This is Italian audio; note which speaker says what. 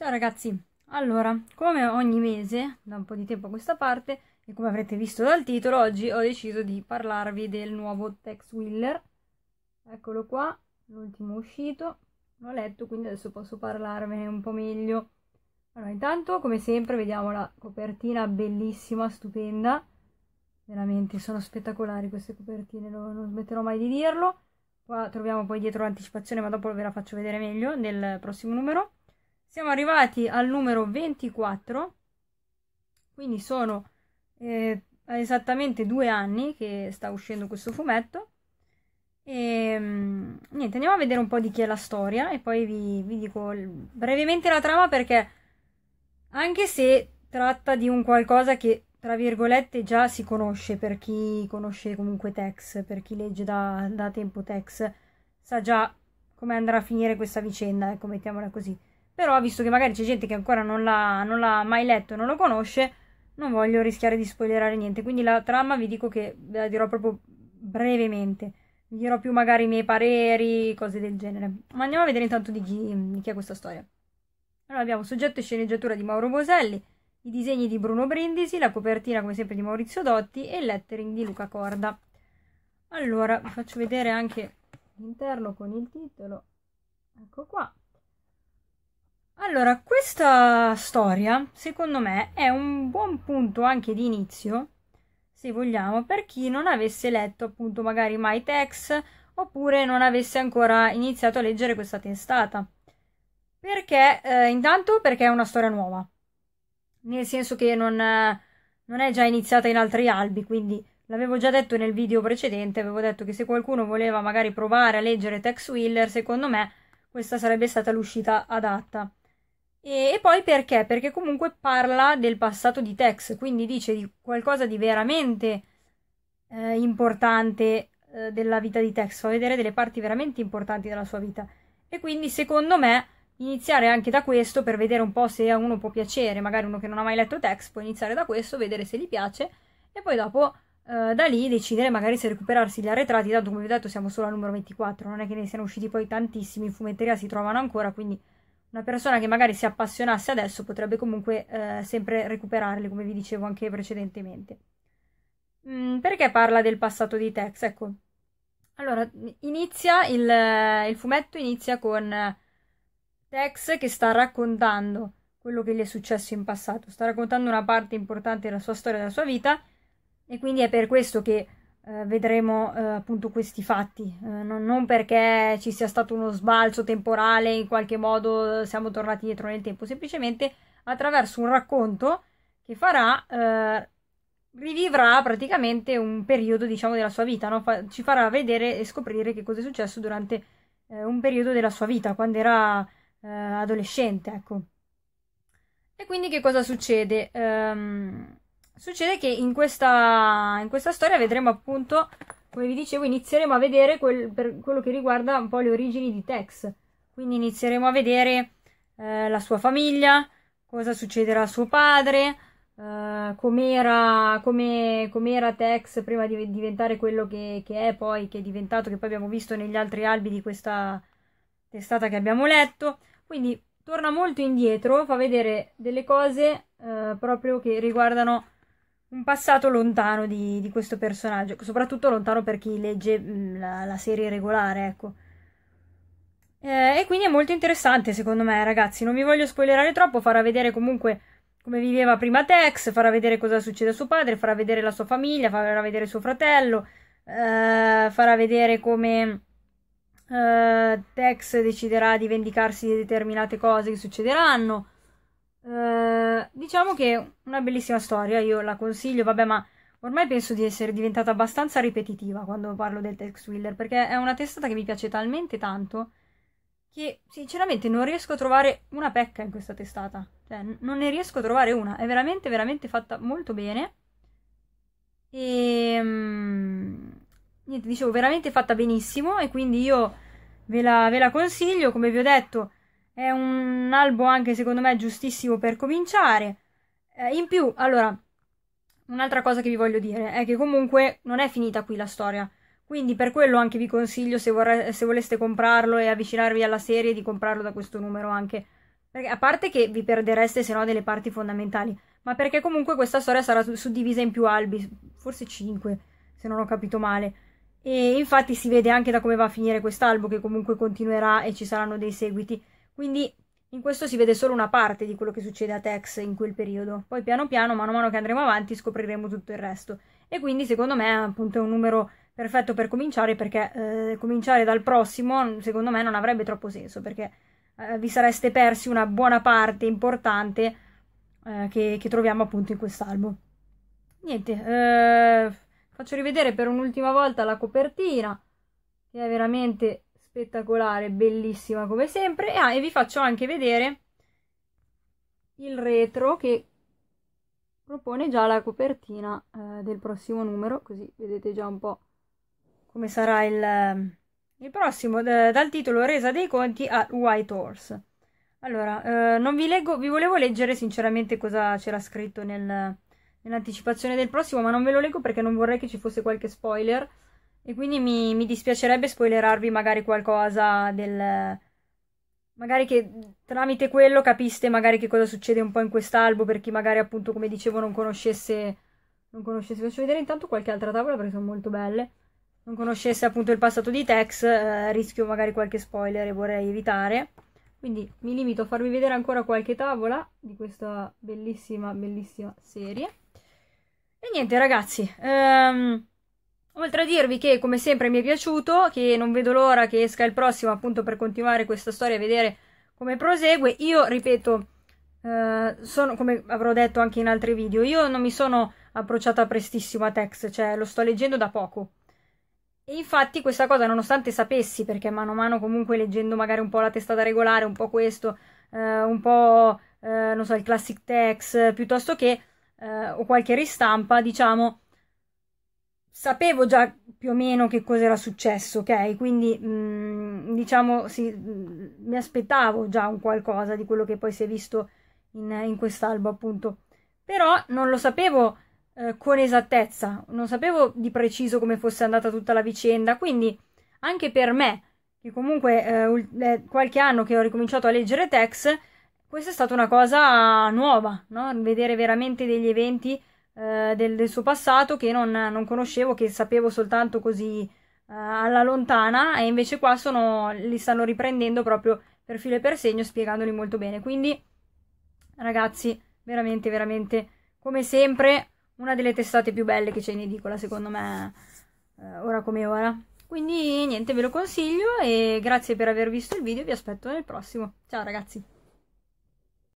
Speaker 1: Ciao ragazzi, allora, come ogni mese, da un po' di tempo a questa parte, e come avrete visto dal titolo, oggi ho deciso di parlarvi del nuovo Tex Wheeler. Eccolo qua, l'ultimo uscito, l'ho letto, quindi adesso posso parlarvene un po' meglio. Allora, intanto, come sempre, vediamo la copertina bellissima, stupenda. Veramente sono spettacolari queste copertine, non, non smetterò mai di dirlo. Qua troviamo poi dietro l'anticipazione, ma dopo ve la faccio vedere meglio nel prossimo numero. Siamo arrivati al numero 24, quindi sono eh, esattamente due anni che sta uscendo questo fumetto. E, ehm, niente, andiamo a vedere un po' di chi è la storia e poi vi, vi dico brevemente la trama perché anche se tratta di un qualcosa che tra virgolette già si conosce per chi conosce comunque Tex, per chi legge da, da tempo Tex, sa già come andrà a finire questa vicenda, ecco, mettiamola così. Però, visto che magari c'è gente che ancora non l'ha, non l'ha mai letto e non lo conosce, non voglio rischiare di spoilerare niente. Quindi la trama vi dico che ve la dirò proprio brevemente. Vi dirò più magari i miei pareri, cose del genere. Ma andiamo a vedere intanto di chi, di chi è questa storia. Allora abbiamo soggetto e sceneggiatura di Mauro Boselli, i disegni di Bruno Brindisi, la copertina come sempre di Maurizio Dotti e il lettering di Luca Corda. Allora vi faccio vedere anche l'interno con il titolo. Ecco qua. Allora, questa storia, secondo me, è un buon punto anche di inizio, se vogliamo, per chi non avesse letto appunto magari My Tex oppure non avesse ancora iniziato a leggere questa testata. Perché? Eh, intanto perché è una storia nuova, nel senso che non, non è già iniziata in altri albi, quindi l'avevo già detto nel video precedente, avevo detto che se qualcuno voleva magari provare a leggere Tex Wheeler, secondo me questa sarebbe stata l'uscita adatta e, e, poi perché? Perché comunque parla del passato di Tex, quindi dice di qualcosa di veramente eh, importante eh, della vita di Tex, fa vedere delle parti veramente importanti della sua vita. E quindi secondo me iniziare anche da questo per vedere un po' se a uno può piacere, magari uno che non ha mai letto Tex può iniziare da questo, vedere se gli piace e poi dopo eh, da lì decidere magari se recuperarsi gli arretrati, tanto come vi ho detto siamo solo al numero 24, non è che ne siano usciti poi tantissimi, in fumetteria si trovano ancora, quindi una persona che magari si appassionasse adesso potrebbe comunque eh, sempre recuperarli, come vi dicevo anche precedentemente. Mm, perché parla del passato di Tex? Ecco, allora, inizia il, il fumetto inizia con Tex che sta raccontando quello che gli è successo in passato, sta raccontando una parte importante della sua storia, della sua vita, e quindi è per questo che eh, vedremo eh, appunto questi fatti, eh, non, non, perché ci sia stato uno sbalzo temporale, in qualche modo eh, siamo tornati dietro nel tempo, semplicemente attraverso un racconto che farà, rivivrà praticamente un periodo diciamo della sua vita, no? Fa, ci farà vedere e scoprire che cosa è successo durante un periodo della sua vita, quando era adolescente, ecco. E quindi che cosa succede? Um, Succede che in questa, in questa storia vedremo appunto, come vi dicevo, inizieremo a vedere quel, per quello che riguarda un po' le origini di Tex. Quindi inizieremo a vedere eh, la sua famiglia, cosa succederà a suo padre, Uh, com'era, come, com'era Tex prima di diventare quello che, che, è poi, che è diventato, che poi abbiamo visto negli altri albi di questa testata che abbiamo letto. Quindi torna molto indietro, fa vedere delle cose uh, proprio che riguardano un passato lontano di, di, questo personaggio, soprattutto lontano per chi legge mm, la, la serie regolare, ecco. Eh, e quindi è molto interessante secondo me, ragazzi. Non vi voglio spoilerare troppo, farà vedere comunque come viveva prima Tex, farà vedere cosa succede a suo padre, farà vedere la sua famiglia, farà vedere suo fratello, eh, farà vedere come eh, Tex deciderà di vendicarsi di determinate cose che succederanno. Eh, diciamo che è una bellissima storia, io la consiglio, vabbè, ma ormai penso di essere diventata abbastanza ripetitiva quando parlo del Tex Wheeler, perché è una testata che mi piace talmente tanto che sinceramente non riesco a trovare una pecca in questa testata. Cioè, non ne riesco a trovare una. È veramente, veramente fatta molto bene. E ehm, niente, dicevo, veramente fatta benissimo. E quindi io ve la, ve la consiglio. Come vi ho detto, è un albo anche secondo me giustissimo per cominciare. Eh, in più, allora, un'altra cosa che vi voglio dire è che comunque non è finita qui la storia. Quindi per quello anche vi consiglio, se, vorre- se voleste comprarlo e avvicinarvi alla serie, di comprarlo da questo numero anche. Perché, a parte che vi perdereste se no delle parti fondamentali, ma perché comunque questa storia sarà suddivisa in più albi, forse 5, se non ho capito male. E infatti si vede anche da come va a finire quest'albo, che comunque continuerà e ci saranno dei seguiti. Quindi in questo si vede solo una parte di quello che succede a Tex in quel periodo. Poi piano piano, mano a mano che andremo avanti, scopriremo tutto il resto. E quindi secondo me appunto è un numero perfetto per cominciare perché eh, cominciare dal prossimo secondo me non avrebbe troppo senso perché eh, vi sareste persi una buona parte importante eh, che, che, troviamo appunto in quest'album. Niente, eh, faccio rivedere per un'ultima volta la copertina che è veramente spettacolare, bellissima come sempre. Ah, e vi faccio anche vedere il retro che propone già la copertina eh, del prossimo numero, così vedete già un po' come sarà il, ehm, il prossimo, dal titolo Resa dei conti a White Horse. Allora, eh, non vi leggo, vi volevo leggere sinceramente cosa c'era scritto nel, nell'anticipazione del prossimo, ma non ve lo leggo perché non vorrei che ci fosse qualche spoiler e quindi mi, mi dispiacerebbe spoilerarvi magari qualcosa del... Magari che tramite quello capiste magari che cosa succede un po' in quest'albo per chi magari appunto come dicevo non conoscesse... Non conoscesse... Faccio vedere intanto qualche altra tavola perché sono molto belle. Non conoscesse appunto il passato di Tex, eh, rischio magari qualche spoiler e vorrei evitare. Quindi mi limito a farvi vedere ancora qualche tavola di questa bellissima, bellissima serie. E niente ragazzi, um, Oltre a dirvi che come sempre mi è piaciuto, che non vedo l'ora che esca il prossimo appunto per continuare questa storia e vedere come prosegue, io ripeto, eh, sono, come avrò detto anche in altri video, io non mi sono approcciata prestissimo a Tex, cioè lo sto leggendo da poco. E infatti questa cosa, nonostante sapessi, perché mano a mano comunque leggendo magari un po' la testata regolare, un po' questo, eh, un po', eh, non so, il classic Tex, piuttosto che, eh, o qualche ristampa, diciamo sapevo già più o meno che cosa era successo, ok? Quindi mh, mm, diciamo sì, mh, mm, mi aspettavo già un qualcosa di quello che poi si è visto in, in quest'albo, appunto. Però non lo sapevo eh, con esattezza, non sapevo di preciso come fosse andata tutta la vicenda, quindi anche per me, che comunque eh, eh qualche anno che ho ricominciato a leggere Tex, questa è stata una cosa nuova, no? Vedere veramente degli eventi eh, del, del, suo passato che non, non, conoscevo, che sapevo soltanto così eh, alla lontana, e invece qua sono, li stanno riprendendo proprio per filo e per segno, spiegandoli molto bene. Quindi, ragazzi, veramente, veramente, come sempre, una delle testate più belle che c'è in edicola, secondo me, eh, ora come ora. Quindi niente, ve lo consiglio e grazie per aver visto il video, vi aspetto nel prossimo. Ciao ragazzi!